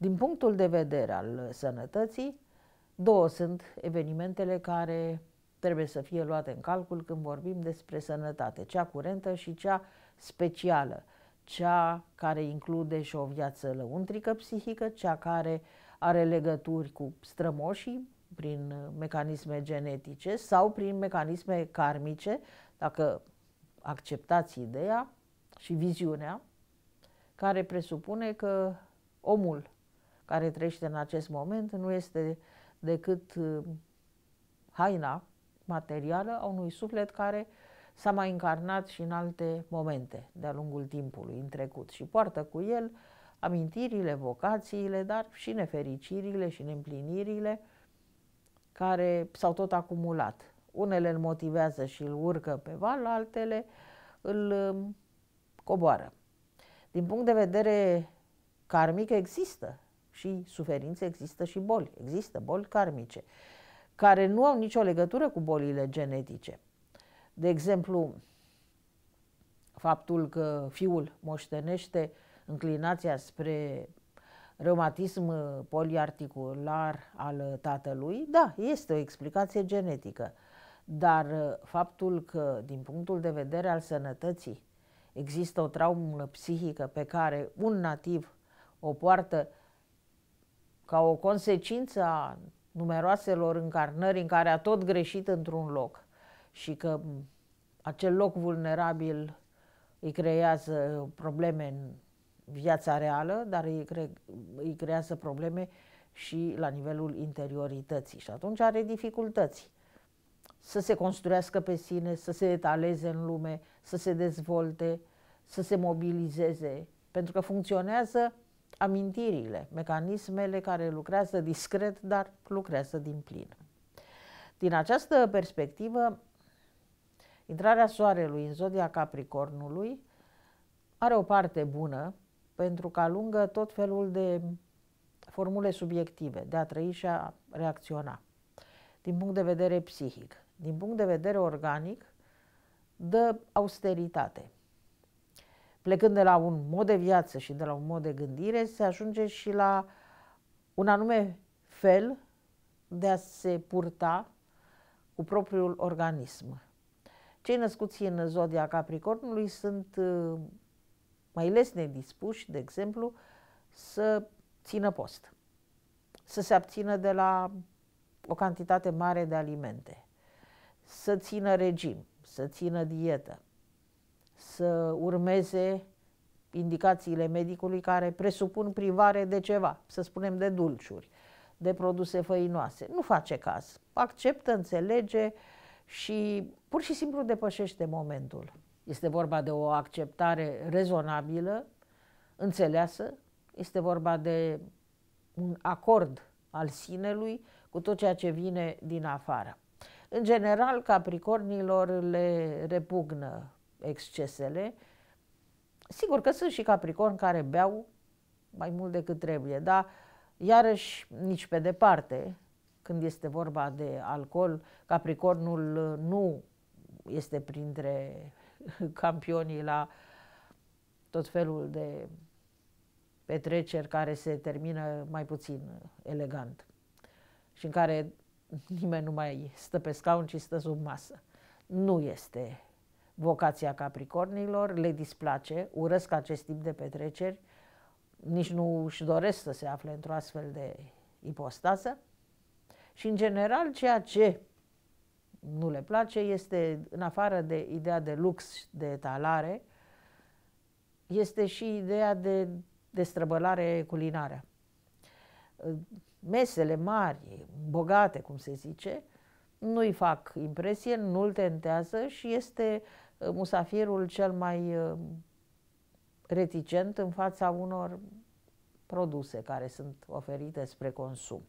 Din punctul de vedere al sănătății, două sunt evenimentele care trebuie să fie luate în calcul când vorbim despre sănătate, cea curentă și cea specială, cea care include și o viață lăuntrică psihică, cea care are legături cu strămoșii prin mecanisme genetice sau prin mecanisme karmice, dacă acceptați ideea și viziunea, care presupune că omul care trăiește în acest moment nu este decât uh, haina materială a unui suflet care s-a mai încarnat și în alte momente de-a lungul timpului, în trecut, și poartă cu el amintirile, vocațiile, dar și nefericirile și neîmplinirile care s-au tot acumulat. Unele îl motivează și îl urcă pe val, altele îl um, coboară. Din punct de vedere karmic există și suferințe, există și boli. Există boli karmice, care nu au nicio legătură cu bolile genetice. De exemplu, faptul că fiul moștenește înclinația spre reumatism poliarticular al tatălui, da, este o explicație genetică. Dar uh, faptul că, din punctul de vedere al sănătății, există o traumă psihică pe care un nativ o poartă ca o consecință a numeroaselor încarnări în care a tot greșit într-un loc și că acel loc vulnerabil îi creează probleme în viața reală, dar îi, cre- îi creează probleme și la nivelul interiorității și atunci are dificultăți să se construiască pe sine, să se etaleze în lume, să se dezvolte, să se mobilizeze, pentru că funcționează amintirile, mecanismele care lucrează discret, dar lucrează din plin. Din această perspectivă, intrarea Soarelui în zodia Capricornului are o parte bună pentru că alungă tot felul de formule subiective, de a trăi și a reacționa. Din punct de vedere psihic, din punct de vedere organic, dă austeritate – plecând de la un mod de viață și de la un mod de gândire, se ajunge și la un anume fel de a se purta cu propriul organism. Cei născuți în zodia Capricornului sunt uh, mai les nedispuși, de exemplu, să țină post, să se abțină de la o cantitate mare de alimente, să țină regim, să țină dietă, să urmeze indicațiile medicului care presupun privare de ceva, să spunem de dulciuri, de produse făinoase. Nu face caz. Acceptă, înțelege și pur și simplu depășește momentul. Este vorba de o acceptare rezonabilă, înțeleasă, este vorba de un acord al sinelui cu tot ceea ce vine din afară. În general, capricornilor le repugnă excesele. Sigur că sunt și capricorn care beau mai mult decât trebuie, dar iarăși nici pe departe, când este vorba de alcool, capricornul nu este printre campionii la tot felul de petreceri care se termină mai puțin elegant și în care nimeni nu mai stă pe scaun, ci stă sub masă. Nu este vocația capricornilor, le displace, urăsc acest tip de petreceri, nici nu își doresc să se afle într-o astfel de ipostază. Și, în general, ceea ce nu le place este, în afară de ideea de lux, de talare, este și ideea de destrăbălare culinară. Mesele mari, bogate, cum se zice, nu-i fac impresie, nu-l tentează și este Uh, musafirul cel mai uh, reticent în fața unor produse care sunt oferite spre consum.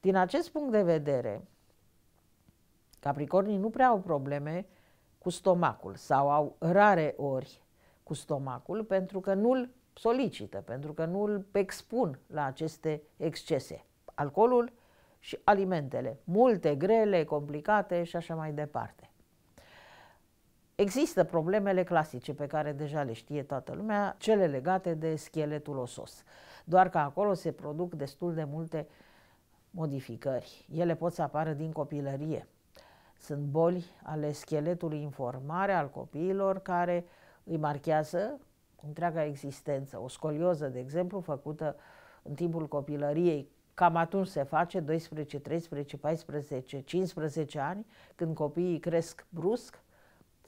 Din acest punct de vedere, Capricornii nu prea au probleme cu stomacul sau au rare ori cu stomacul pentru că nu-l solicită, pentru că nu-l expun la aceste excese. Alcoolul și alimentele, multe, grele, complicate și așa mai departe. Există problemele clasice pe care deja le știe toată lumea, cele legate de scheletul osos. Doar că acolo se produc destul de multe modificări. Ele pot să apară din copilărie. Sunt boli ale scheletului informare al copiilor care îi marchează întreaga existență. O scolioză, de exemplu, făcută în timpul copilăriei, cam atunci se face, 12, 13, 14, 15 ani, când copiii cresc brusc,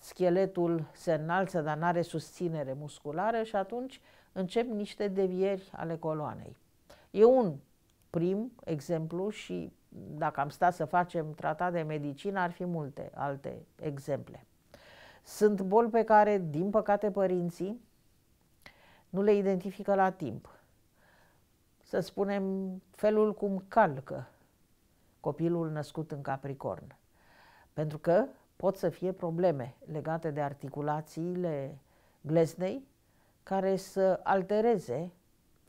scheletul se înalță, dar nu are susținere musculară și atunci încep niște devieri ale coloanei. E un prim exemplu și dacă am stat să facem tratat de medicină, ar fi multe alte exemple. Sunt boli pe care, din păcate, părinții nu le identifică la timp. Să spunem, felul cum calcă copilul născut în Capricorn. Pentru că pot să fie probleme legate de articulațiile gleznei care să altereze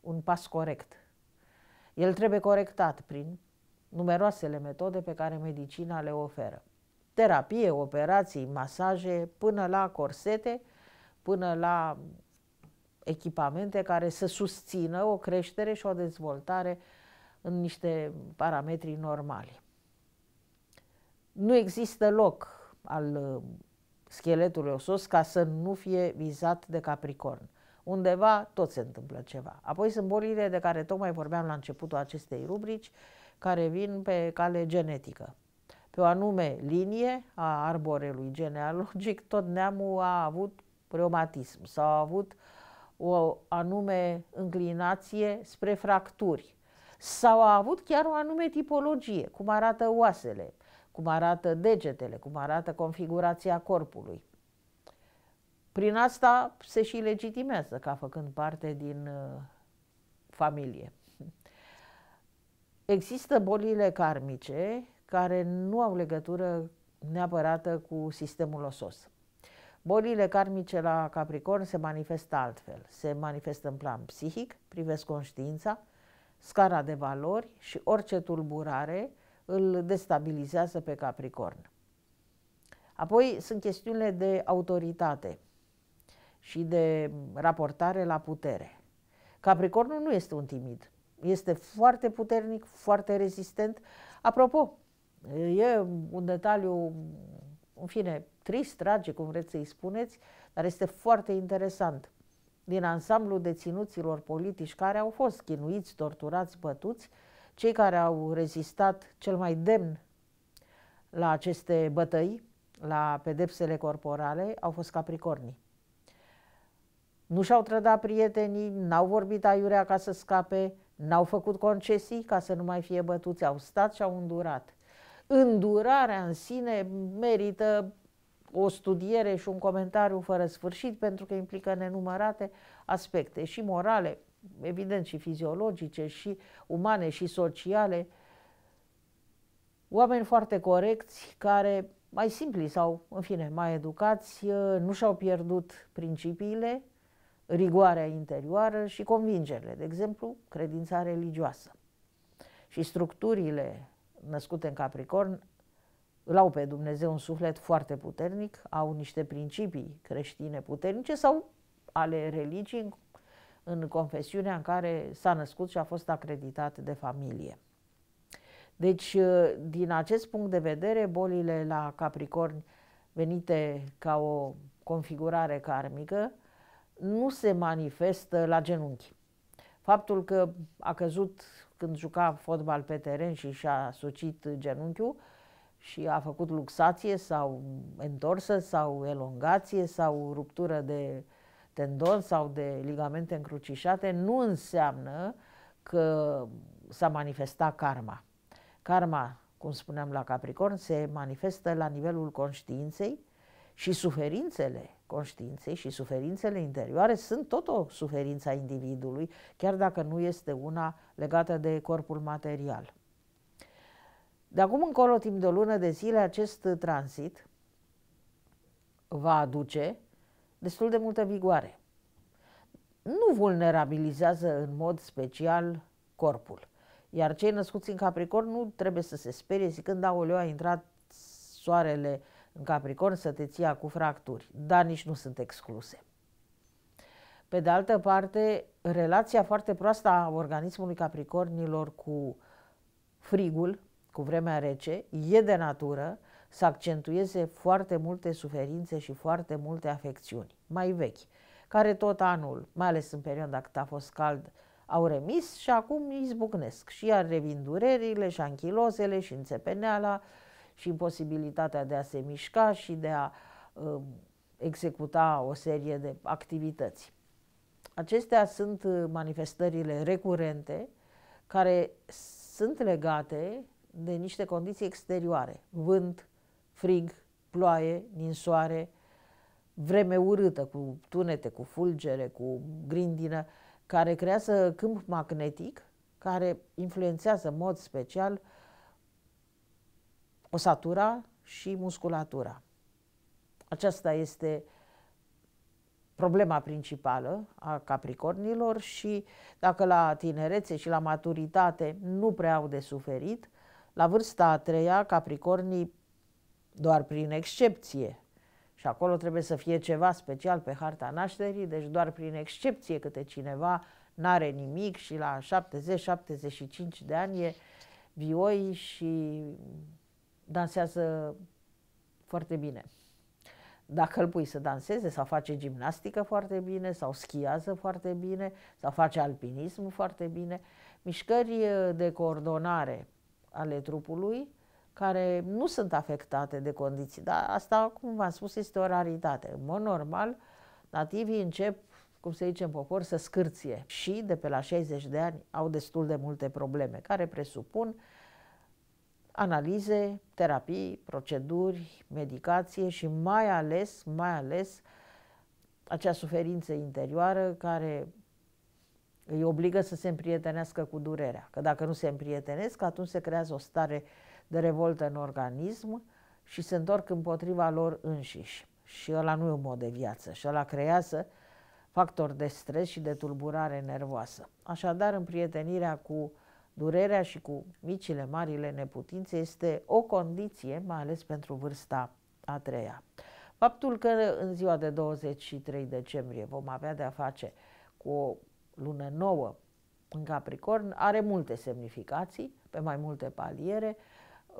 un pas corect. El trebuie corectat prin numeroasele metode pe care medicina le oferă. Terapie, operații, masaje, până la corsete, până la echipamente care să susțină o creștere și o dezvoltare în niște parametri normali. Nu există loc al uh, scheletului osos ca să nu fie vizat de Capricorn. Undeva tot se întâmplă ceva. Apoi sunt bolile de care tocmai vorbeam la începutul acestei rubrici, care vin pe cale genetică. Pe o anume linie a arborelui genealogic, tot neamul a avut reumatism sau a avut o anume înclinație spre fracturi sau a avut chiar o anume tipologie, cum arată oasele cum arată degetele, cum arată configurația corpului. Prin asta se și legitimează ca făcând parte din uh, familie. Există bolile karmice care nu au legătură neapărată cu sistemul osos. Bolile karmice la Capricorn se manifestă altfel. Se manifestă în plan psihic, privesc conștiința, scara de valori și orice tulburare îl destabilizează pe Capricorn. Apoi sunt chestiunile de autoritate și de raportare la putere. Capricornul nu este un timid, este foarte puternic, foarte rezistent. Apropo, e un detaliu, în fine, trist, tragic, cum vreți să-i spuneți, dar este foarte interesant. Din ansamblul deținuților politici care au fost chinuiți, torturați, bătuți, cei care au rezistat cel mai demn la aceste bătăi, la pedepsele corporale, au fost capricornii. Nu și-au trădat prietenii, n-au vorbit aiurea ca să scape, n-au făcut concesii ca să nu mai fie bătuți, au stat și au îndurat. Îndurarea în sine merită o studiere și un comentariu fără sfârșit pentru că implică nenumărate aspecte și morale, evident și fiziologice, și umane, și sociale, oameni foarte corecți care mai simpli sau, în fine, mai educați, uh, nu și-au pierdut principiile, rigoarea interioară și convingerile, de exemplu, credința religioasă. Și structurile născute în Capricorn îl au pe Dumnezeu un suflet foarte puternic, au niște principii creștine puternice sau ale religii în confesiunea în care s-a născut și a fost acreditat de familie. Deci, uh, din acest punct de vedere, bolile la Capricorn venite ca o configurare karmică nu se manifestă la genunchi. Faptul că a căzut când juca fotbal pe teren și și-a sucit genunchiul și a făcut luxație sau întorsă sau elongație sau ruptură de tendon sau de ligamente încrucișate nu înseamnă că s-a manifestat karma. Karma, cum spuneam la Capricorn, se manifestă la nivelul conștiinței și suferințele conștiinței și suferințele interioare sunt tot o suferință a individului, chiar dacă nu este una legată de corpul material. De acum încolo, timp de o lună de zile, acest tranzit va aduce destul de multă vigoare. Nu vulnerabilizează în mod special corpul. Iar cei născuți în Capricorn nu trebuie să se sperie zicând, oleu, a intrat soarele în Capricorn să te ția cu fracturi, dar nici nu sunt excluse. Pe de altă parte, relația foarte proastă a organismului Capricornilor cu frigul, cu vremea rece, e de natură să accentueze foarte multe suferințe și foarte multe afecțiuni, mai vechi, care tot anul, mai ales în perioada cât a fost cald, au remis și acum izbucnesc și iar revin durerile și anchilozele și înțepeneala și imposibilitatea de a se mișca și de a uh, executa o serie de activități. Acestea sunt uh, manifestările recurente care sunt legate de niște condiții exterioare, vânt, frig, ploaie, ninsoare, vreme urâtă, cu tunete, cu fulgere, cu grindină, care creează câmp magnetic care influențează în mod special osatura și musculatura. Aceasta este problema principală a capricornilor și dacă la tinerețe și la maturitate nu prea au de suferit, la vârsta a treia capricornii doar prin excepție. Și acolo trebuie să fie ceva special pe harta nașterii, deci doar prin excepție câte cineva n-are nimic și la 70-75 de ani e vioi și dansează foarte bine. Dacă îl pui să danseze sau face gimnastică foarte bine sau schiază foarte bine sau face alpinism foarte bine, mișcări de coordonare ale trupului care nu sunt afectate de condiții, dar asta, cum v-am spus, este o raritate. În mod normal, nativii încep, cum se zice în popor, să scârție și de pe la 60 de ani au destul de multe probleme care presupun analize, terapii, proceduri, medicație și mai ales, mai ales acea suferință interioară care îi obligă să se împrietenească cu durerea. Că dacă nu se împrietenesc, atunci se creează o stare de revoltă în organism și se întorc împotriva lor înșiși. Și ăla nu e un mod de viață și ăla creează factor de stres și de tulburare nervoasă. Așadar, împrietenirea cu durerea și cu micile, marile neputințe este o condiție, mai ales pentru vârsta a treia. Faptul că în ziua de 23 decembrie vom avea de-a face cu o lună nouă în Capricorn are multe semnificații, pe mai multe paliere,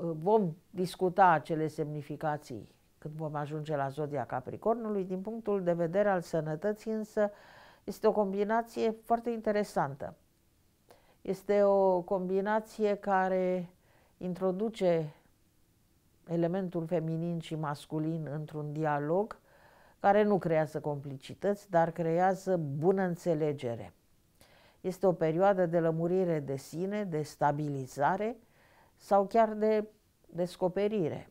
Uh, vom discuta acele semnificații când vom ajunge la zodia Capricornului. Din punctul de vedere al sănătății, însă, este o combinație foarte interesantă. Este o combinație care introduce elementul feminin și masculin într-un dialog care nu creează complicități, dar creează bună înțelegere. Este o perioadă de lămurire de sine, de stabilizare, sau chiar de descoperire.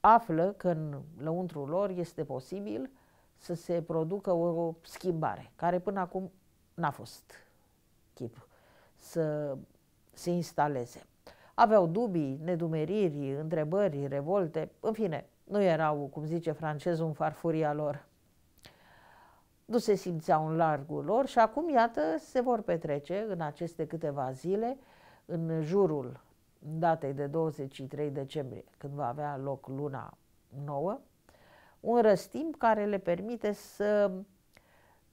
Află că în lăuntrul lor este posibil să se producă o schimbare, care până acum n-a fost chip să se instaleze. Aveau dubii, nedumeriri, întrebări, revolte, în fine, nu erau, cum zice francezul, în farfuria lor. Nu se simțeau în largul lor și acum, iată, se vor petrece în aceste câteva zile în jurul datei de 23 decembrie, când va avea loc luna nouă, un răstimp care le permite să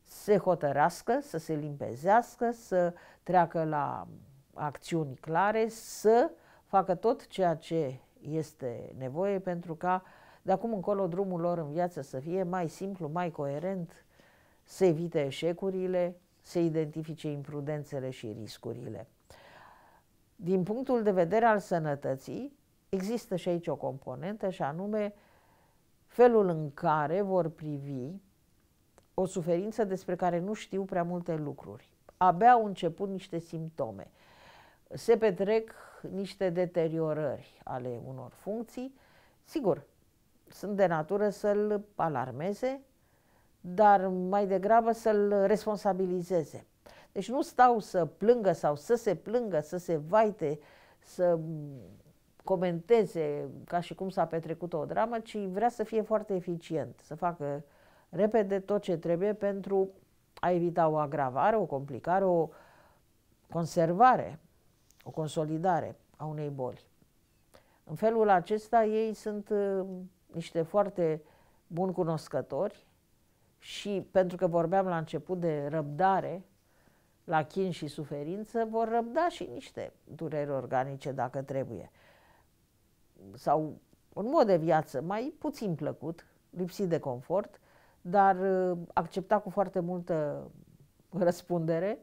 se hotărască, să se limpezească, să treacă la acțiuni clare, să facă tot ceea ce este nevoie pentru ca de acum încolo drumul lor în viață să fie mai simplu, mai coerent, să evite eșecurile, să identifice imprudențele și riscurile. Din punctul de vedere al sănătății, există și aici o componentă și anume felul în care vor privi o suferință despre care nu știu prea multe lucruri. Abia au început niște simptome. Se petrec niște deteriorări ale unor funcții. Sigur, sunt de natură să-l alarmeze, dar mai degrabă să-l responsabilizeze. Deci nu stau să plângă sau să se plângă, să se vaite, să comenteze ca și cum s-a petrecut o dramă, ci vrea să fie foarte eficient, să facă repede tot ce trebuie pentru a evita o agravare, o complicare, o conservare, o consolidare a unei boli. În felul acesta ei sunt uh, niște foarte buni cunoscători și pentru că vorbeam la început de răbdare, la chin și suferință, vor răbda și niște dureri organice dacă trebuie. Sau un mod de viață mai puțin plăcut, lipsit de confort, dar uh, acceptat cu foarte multă răspundere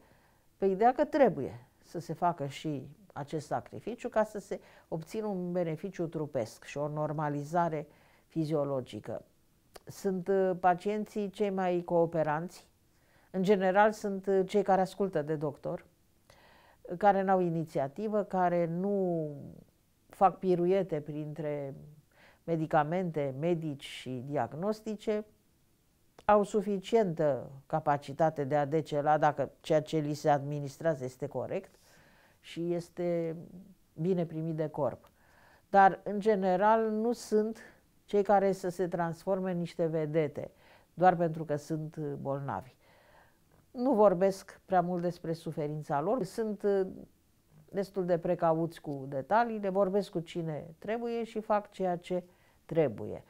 pe ideea că trebuie să se facă și acest sacrificiu ca să se obțină un beneficiu trupesc și o normalizare fiziologică. Sunt uh, pacienții cei mai cooperanți, în general sunt uh, cei care ascultă de doctor, uh, care n-au inițiativă, care nu fac piruete printre medicamente, medici și diagnostice, au suficientă capacitate de a decela dacă ceea ce li se administrează este corect și este bine primit de corp. Dar, în general, nu sunt cei care să se transforme în niște vedete, doar pentru că sunt uh, bolnavi. Nu vorbesc prea mult despre suferința lor, sunt uh, destul de precauți cu detaliile, vorbesc cu cine trebuie și fac ceea ce trebuie.